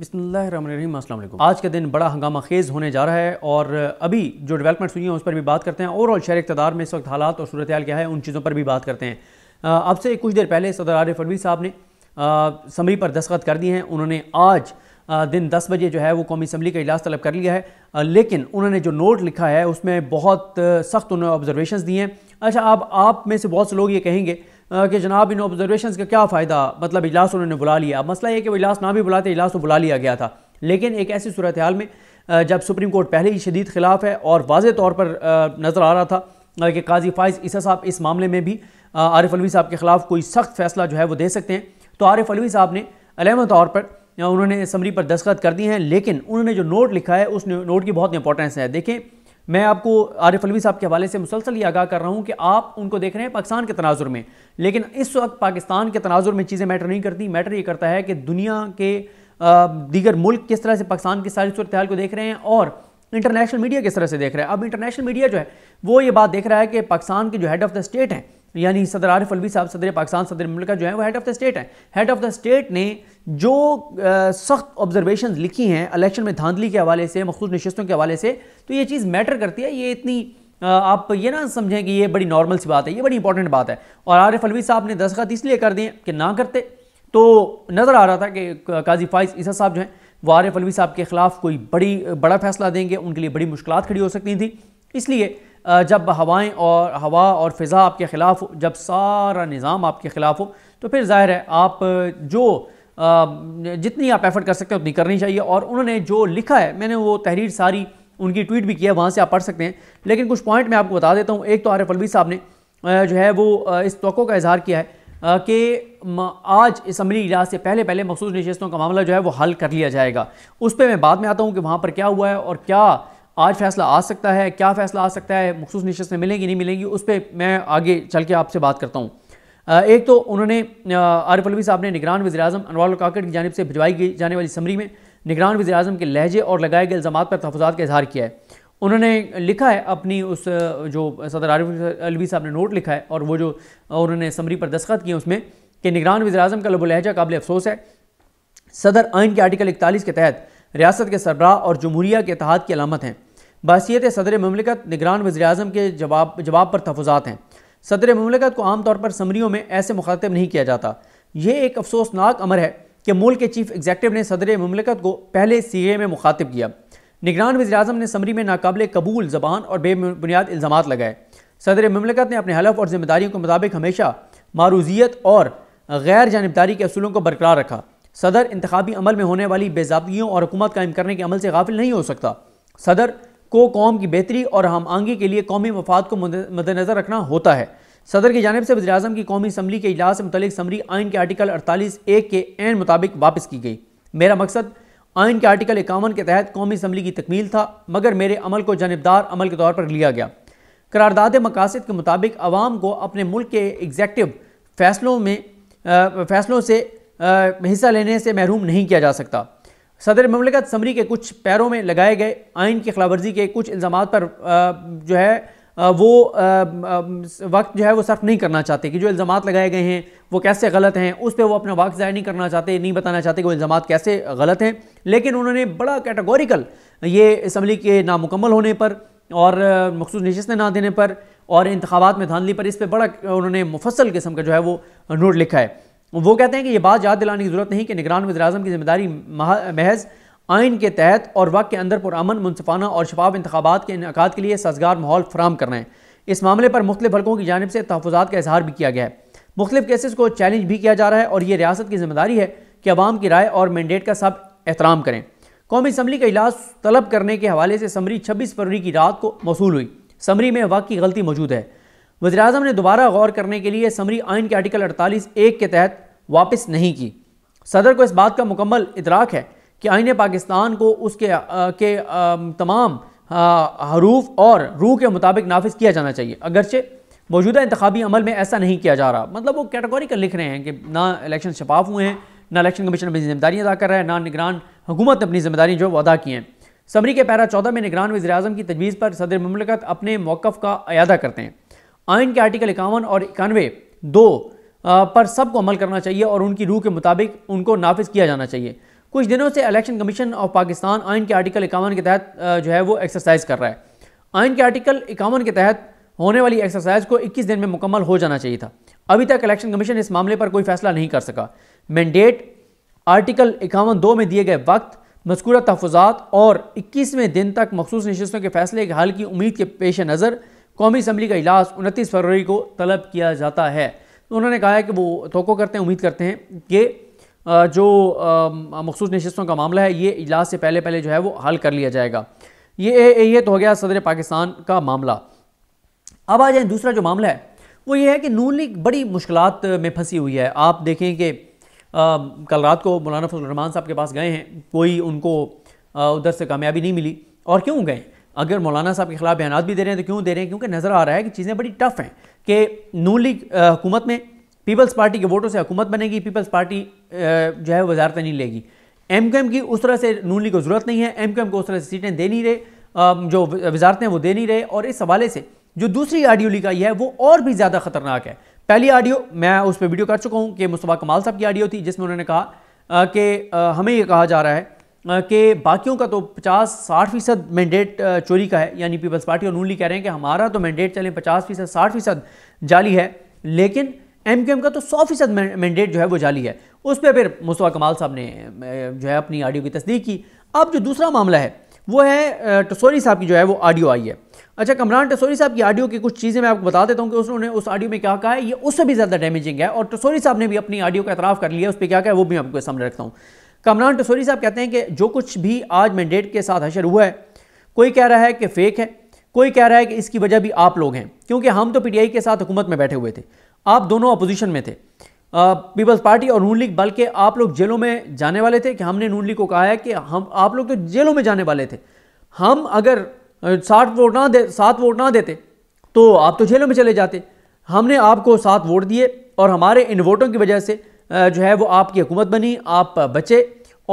बिस्मिल्लाम आज का दिन बड़ा हंगामा खेज़ होने जा रहा है और अभी जो डेवलपमेंट्स हुई हैं उस पर भी बात करते हैं ओवरऑल शहर इकतदार में इस वक्त हालात और सूरत क्या है उन चीज़ों पर भी बात करते हैं अब से कुछ देर पहले सदर आरिफ अलवी साहब ने समरी पर दस्तखत कर दिए हैं उन्होंने आज दिन दस बजे जो है वो कौमी असम्बली का इजलास तलब कर लिया है लेकिन उन्होंने जो नोट लिखा है उसमें बहुत सख्त उन्होंने ऑब्जर्वेशन दिए हैं अच्छा अब आप में से बहुत से लोग ये कहेंगे कि जनाब इन ऑब्जर्वेशन का क्या फ़ायदा मतलब इजलास उन्होंने बुला लिया मसला ये कि वो इजलास ना भी बुलाते इजलास तो बुला लिया गया था लेकिन एक ऐसी सूरत हाल में जब सुप्रीम कोर्ट पहले ही शदीद खिलाफ है और वाज तौर पर नज़र आ रहा था कि काजी फाइज ईसा साहब इस मामले में भी आरिफ अलवी साहब के ख़िलाफ़ कोई सख्त फैसला जो है वो दे सकते हैं तो आरिफ अलवी साहब ने अलहम तौर पर उन्होंने समरी पर दस्खत कर दिए हैं लेकिन उन्होंने जो नोट लिखा है उस नोट की बहुत इंपॉर्टेंस है देखें मैं आपको आरिफ अलवी साहब के हवाले से मुसलसल ये आगाह कर रहा हूँ कि आप उनको देख रहे हैं पाकिस्तान के तनाजुर में लेकिन इस वक्त पाकिस्तान के तनाजुर में चीज़ें मैटर नहीं करती मैटर ये करता है कि दुनिया के दीगर मुल्क किस तरह से पाकिस्तान की सारी सूरत हाल को देख रहे हैं और इंटरनेशनल मीडिया किस तरह से देख रहा है अब इंटरनेशनल मीडिया जो है वो ये बात देख रहा है कि पाकिस्तान के जो हेड ऑफ़ द स्टेट हैं यानी सदर आरिफ अलवी साहब सदर पाकिस्तान सदर मुल्क जो है वो हेड ऑफ द स्टेट हैं हेड ऑफ द स्टेट ने जो सख्त ऑब्जर्वेशन लिखी हैं इलेक्शन में धांधली के हवाले से मखसूस नशस्तों के हवाले से तो ये चीज़ मैटर करती है ये इतनी आप ये ना समझें कि ये बड़ी नॉर्मल सी बात है ये बड़ी इंपॉर्टेंट बात है और आरिफ अलवी साहब ने दस्खत इसलिए कर दिए कि ना करते तो नज़र आ रहा था कि काजी फाइज ईसा साहब जो हैं वो आरिफ अलवी साहब के ख़िलाफ़ कोई बड़ी बड़ा फैसला देंगे उनके लिए बड़ी मुश्किल खड़ी हो सकती थी इसलिए जब हवाएं और हवा और फ़िज़ा आपके ख़िलाफ़ हो जब सारा निज़ाम आपके ख़िलाफ़ हो तो फिर ज़ाहिर है आप जो जितनी आप एफ़र्ट कर सकते हैं उतनी करनी चाहिए और उन्होंने जो लिखा है मैंने वो तहरीर सारी उनकी ट्वीट भी किया है वहाँ से आप पढ़ सकते हैं लेकिन कुछ पॉइंट मैं आपको बता देता हूँ एक तो आरिफ अलवी साहब ने जो है वो इस तो का इजहार किया है कि आज इसम्बली इजाज से पहले पहले मखसूस नशस्तों का मामला जो है वो हल कर लिया जाएगा उस पर मैं बाद में आता हूँ कि वहाँ पर क्या हुआ है और क्या आज फैसला आ सकता है क्या फैसला आ सकता है मखसूस नशस्त में मिलेंगी नहीं मिलेंगी उस पर मैं आगे चल के आपसे बात करता हूँ एक तो उन्होंने आरिफ अलवी साहब ने निगरान वजी अजम अनवार काकड़ की जानब से भिजवाई गई जाने वाली समरी में निगरान वजी अजम के लहजे और लगाए गए इल्ज़ाम पर तहफात का इजहार किया है उन्होंने लिखा है अपनी उस जो सदर आरिफ अलवी साहब ने नोट लिखा है और वो जो उन्होंने समरी पर दस्खत किए उसमें कि निगरान वजी अजम का लबुलहजा काबिल अफसोस है सदर आइन के आर्टिकल इकतालीस के तहत रियासत के सरबराह और जमहूरिया के तहत की अलामत हैं बासीत सदर ममलिकत निगरान वजर अजम के जवाब जवाब पर तफजात हैं सदर ममलिकत को आमतौर पर समरीों में ऐसे मुखातब नहीं किया जाता यह एक अफसोसनाक अमर है कि मुल्क के चीफ एग्जेक्टिव ने सदर ममलिकत को पहले सीए में मुखातब किया निगरान वजर अजम ने समरी में नाकबले कबूल जबान और बेबुनियाद इल्ज़ाम लगाए सदर ममलिकत ने अपने हलफ और जिम्मेदारियों के मुताबिक हमेशा मारूजियत और गैर जानबदारी के असूलों को बरकरार रखा सदर इंतबी अमल में होने वाली बेजाबगियों और हुकूमत कायम करने के अमल से गाफिल नहीं हो सकता सदर को कौम की बेहतरी और हम आंगी के लिए कौमी मफाद को मद्देनज़र रखना होता है सदर की जानब से वजी अजम की कौमी असम्बली के इजलास से मतलब समरी आइन के आर्टिकल अड़तालीस ए के एन मुताबिक वापस की गई मेरा मकसद आइन के आर्टिकल इक्यावन के तहत कौमी असम्बली की तकमील था मगर मेरे अमल को जानबदार अमल के तौर पर लिया गया करारदाद मकासद के मुताबिक अवाम को अपने मुल्क के एग्जेक्टिव फैसलों में आ, फैसलों से आ, हिस्सा लेने से महरूम नहीं किया जा सकता सदर ममलिकत समरी के कुछ पैरों में लगाए गए आइन की खिलाफवर्जी के कुछ इल्ज़ाम पर जो है वो वक्त जो है वो सर्फ नहीं करना चाहते कि जो इल्ज़ाम लगाए गए हैं वो कैसे गलत हैं उस पर वो अपना वक्त ज़ाहिर नहीं करना चाहते नहीं बताना चाहते कि वो इल्ज़ाम कैसे गलत हैं लेकिन उन्होंने बड़ा कैटेगोरिकल ये इसम्बली के नामुकम्मल होने पर और मखसूस नशस्तें ना देने पर और इंतबात में धांधली पर इस पर बड़ा उन्होंने मुफसल किस्म का जो है वो नोट लिखा है वो कहते हैं कि ये बात याद दिलाने की जरूरत नहीं कि निगरान वजराजम की जिम्मेदारी महज आइन के तहत और वक्त के अंदर पुरान मुनफाना और शफाफ इंतबात के इनका के लिए सजगार माहौल फराम करना है इस मामले पर मुख्तु हल्कों की जानब से तहफात का इजहार भी किया गया है मुख्तु केसेस को चैलेंज भी किया जा रहा है और ये रियासत की जिम्मेदारी है कि आवाम की राय और मैंडेट का सब एहतराम करें कौमी इसम्बली का इलाज तलब करने के हवाले से समरी छब्बीस फरवरी की रात को मौसू हुई समरी में वक्त की गलती मौजूद है वजी ने दोबारा गौर करने के लिए समरी आइन के आर्टिकल अड़तालीस एक के तहत वापस नहीं की सदर को इस बात का मुकम्मल इतराक है कि आइन पाकिस्तान को उसके आ, के आ, तमाम हरूफ और रूह के मुताबिक नाफिज किया जाना चाहिए अगरचे मौजूदा इंतबी अमल में ऐसा नहीं किया जा रहा मतलब वो कर लिख रहे हैं कि ना इलेक्शन शफाफ हुए हैं ना इलेक्शन कमीशन अपनी जिम्मेदारी अदा कर रहा है ना निगरान हुकूमत ने अपनी जिम्मेदारी जो अदा की हैं समरी के पैरा चौदह में निगरान वजी अजम की तजवीज़ पर सदर ममलकत अपने मौक़ का अदा करते हैं आइन के आर्टिकल इक्यावन और इक्यानवे दो पर सबको अमल करना चाहिए और उनकी रूह के मुताबिक उनको नाफिज किया जाना चाहिए कुछ दिनों से इलेक्शन कमीशन ऑफ पाकिस्तान आइन के आर्टिकल इक्यावन के तहत जो है वो एक्सरसाइज कर रहा है आइन के आर्टिकल इक्यावन के तहत होने वाली एक्सरसाइज को 21 दिन में मुकम्मल हो जाना चाहिए था अभी तक इलेक्शन कमीशन इस मामले पर कोई फैसला नहीं कर सका मैंडेट आर्टिकल इक्यावन दो में दिए गए वक्त मस्कूरा तहफात और इक्कीसवें दिन तक मखसूस नशस्तों के फैसले के हल की उम्मीद के पेश नज़र कौमी असम्बली का इजलास उनतीस फरवरी को तलब किया जाता है उन्होंने कहा है कि वो तो करते हैं उम्मीद करते हैं कि जो मखसूस नशस्तों का मामला है ये इजलास से पहले पहले जो है वो हल कर लिया जाएगा ये ये तो हो गया सदर पाकिस्तान का मामला अब आ जाए दूसरा जो मामला है वो ये है कि नून लीग बड़ी मुश्किल में फंसी हुई है आप देखें कि कल रात को मौलाना फजल रहमान साहब के पास गए हैं कोई उनको उधर से कामयाबी नहीं मिली और क्यों गए अगर मौलाना साहब के खिलाफ बयान भी दे रहे हैं तो क्यों दे रहे हैं क्योंकि नज़र आ रहा है कि चीज़ें बड़ी टफ हैं कि नू लीग हुकूमत में पीपल्स पार्टी के वोटों से हुकूमत बनेगी पीपल्स पार्टी जो है वजारतें नहीं लेगी एम क्यू एम की उस तरह से नू लीग को ज़रूरत नहीं है एम क्यू एम को उस तरह से सीटें दे नहीं रहे जो वजारतें वो दे नहीं रहे और इस हवाले से जो दूसरी आडियो लिखाई है वो और भी ज़्यादा खतरनाक है पहली आडियो मैं उस पर वीडियो कर चुका हूँ कि मुस्तफ़ा कमाल साहब की आडियो थी जिसमें उन्होंने कहा कि हमें ये कहा जा रहा है कि बाकियों का तो 50-60 फीसद मैंडेट चोरी का है यानी पीपल्स पार्टी और नून कह रहे हैं कि हमारा तो मैंडेट चले 50 फीसद साठ फीसद जाली है लेकिन एम क्यू एम का तो सौ फीसद मैंडेट जो है वो जाली है उस पर फिर मुस्तफ़ा कमाल साहब ने जो है अपनी ऑडियो की तस्दीक की अब जो दूसरा मामला है वो है टसोरी साहब की जो है वो ऑडियो आई है अच्छा कमरान टसोरी साहब की ऑडियो की कुछ चीज़ें मैं आपको बता देता हूँ कि उसने उस ऑडियो में क्या कहा है ये उससे भी ज़्यादा डैमेजिंग है और टसोरी साहब ने भी अपनी ऑडियो का एतराफ़ कर लिया उस पर क्या कहा है वो भी मैं आपको सामने रखता हूँ कमरान टसोरी साहब कहते हैं कि जो कुछ भी आज मैंडेट के साथ हशर हुआ है कोई कह रहा है कि फेक है कोई कह रहा है कि इसकी वजह भी आप लोग हैं क्योंकि हम तो पीटीआई के साथ हुकूमत में बैठे हुए थे आप दोनों अपोजिशन में थे पीपल्स पार्टी और नून लीग बल्कि आप लोग जेलों में जाने वाले थे कि हमने नून लीग को कहा है कि हम आप लोग तो जेलों में जाने वाले थे हम अगर साठ वोट ना दे सात वोट ना देते तो आप तो जेलों में चले जाते हमने आपको सात वोट दिए और हमारे इन वोटों की वजह से जो है वो आपकी हुकूमत बनी आप बचे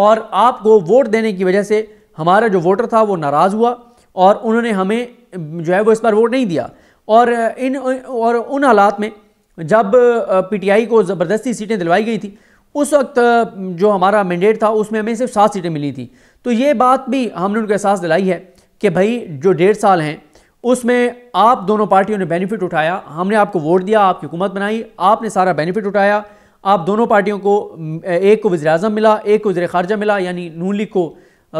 और आपको वोट देने की वजह से हमारा जो वोटर था वो नाराज़ हुआ और उन्होंने हमें जो है वो इस बार वोट नहीं दिया और इन और उन हालात में जब पीटीआई को ज़बरदस्ती सीटें दिलवाई गई थी उस वक्त जो हमारा मैंडेट था उसमें हमें सिर्फ सात सीटें मिली थी तो ये बात भी हमने उनको एहसास दिलाई है कि भाई जो डेढ़ साल हैं उसमें आप दोनों पार्टियों ने बेनिफिट उठाया हमने आपको वोट दिया आपकी हुकूमत बनाई आपने सारा बेनिफिट उठाया आप दोनों पार्टियों को एक को वजी अजम मिला एक को वजी खारजा मिला यानी नून लीग को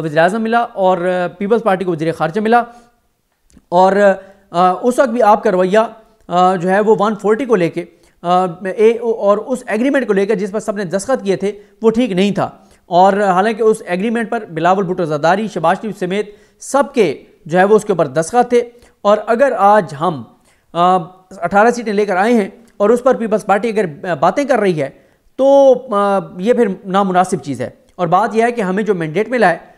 वजे अजम मिला और पीपल्स पार्टी को वजर खारजा मिला और उस वक्त भी आपका रवैया जो है वो 140 को लेके ए और उस एग्रीमेंट को लेकर जिस पर सबने दस्खत किए थे वो ठीक नहीं था और हालांकि उस एग्रीमेंट पर बिलावल भुटो जदारी शबाज शरीफ समेत सबके जो है वो उसके ऊपर दस्खत थे और अगर आज हम अठारह सीटें लेकर आए हैं और उस पर पीपल्स पार्टी अगर बातें कर रही है तो ये फिर नामुनासिब चीज़ है और बात यह है कि हमें जो मैंडेट मिला है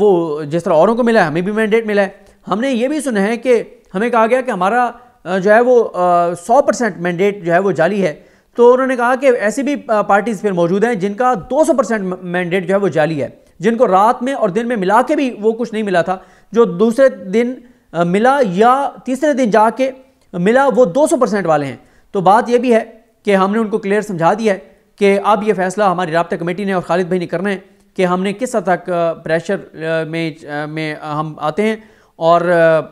वो जिस तरह औरों को मिला है हमें भी मैंडेट मिला है हमने ये भी सुना है कि हमें कहा गया कि हमारा जो है वो सौ परसेंट मैंडेट जो है वो जाली है तो उन्होंने कहा कि ऐसी भी पार्टीज़ फिर मौजूद हैं जिनका दो सौ परसेंट मैंडेट जो है वो जाली है जिनको रात में और दिन में मिला के भी वो कुछ नहीं मिला था जो दूसरे दिन मिला या तीसरे दिन जाके मिला वो दो सौ परसेंट वाले हैं तो बात यह भी है कि हमने उनको क्लियर समझा दिया है कि अब यह फैसला हमारी रबता कमेटी ने और खालिद भाई ने करना है कि हमने किस हद तक प्रेशर में में हम आते हैं और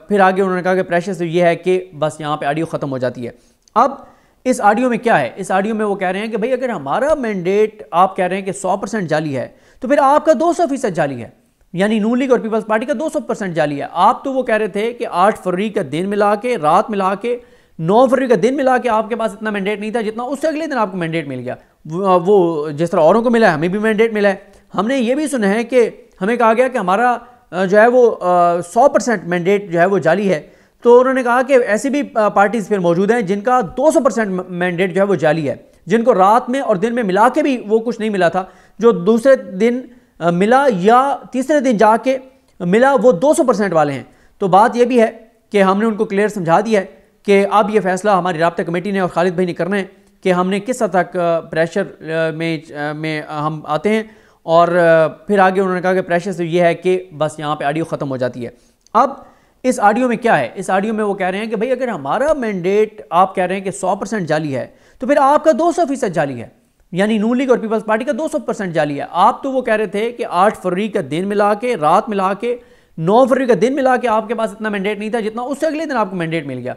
फिर आगे उन्होंने कहा कि प्रेशर से ये है कि बस यहाँ पे ऑडियो ख़त्म हो जाती है अब इस ऑडियो में क्या है इस ऑडियो में वो कह रहे हैं कि भाई अगर हमारा मैंडेट आप कह रहे हैं कि सौ परसेंट जाली है तो फिर आपका दो सौ फीसद जाली है यानी नू लीग और पीपल्स पार्टी का दो सौ परसेंट जाली है आप तो वो कह रहे थे कि आठ फरवरी का दिन मिला के रात मिला के नौ फरवरी का दिन मिला कि आपके पास इतना मैंडेट नहीं था जितना उससे अगले दिन आपको मैंडेट मिल गया वो जिस तरह औरों को मिला है हमें भी मैंडेट मिला है हमने ये भी सुना है कि हमें कहा गया कि हमारा जो है वो सौ परसेंट मैंडेट जो है वो जाली है तो उन्होंने कहा कि ऐसी भी पार्टीज़ फिर मौजूद हैं जिनका सौ परसेंट मैंडेट जो है वो जाली है जिनको रात में और दिन में मिला के भी वो कुछ नहीं मिला था जो दूसरे दिन मिला या तीसरे दिन जाके मिला वो सौ परसेंट वाले हैं तो बात ये भी है कि हमने उनको क्लियर समझा दिया है कि अब ये फैसला हमारी रबता कमेटी ने और खालिद भाई ने करना है कि हमने किस हद तक प्रेशर में में हम आते हैं और फिर आगे उन्होंने कहा कि प्रेशर से ये है कि बस यहाँ पे ऑडियो ख़त्म हो जाती है अब इस ऑडियो में क्या है इस ऑडियो में वो कह रहे हैं कि भाई अगर हमारा मैंडेट आप कह रहे हैं कि सौ परसेंट जाली है तो फिर आपका दो सौ फीसद जाली है यानी नू लीग और पीपल्स पार्टी का दो सौ परसेंट जाली है आप तो वो कह रहे थे कि आठ फरवरी का दिन मिला के रात मिला के नौ फरवरी का दिन मिला के आपके पास इतना मैंडेट नहीं था जितना उससे अगले दिन आपको मैंडेट मिल गया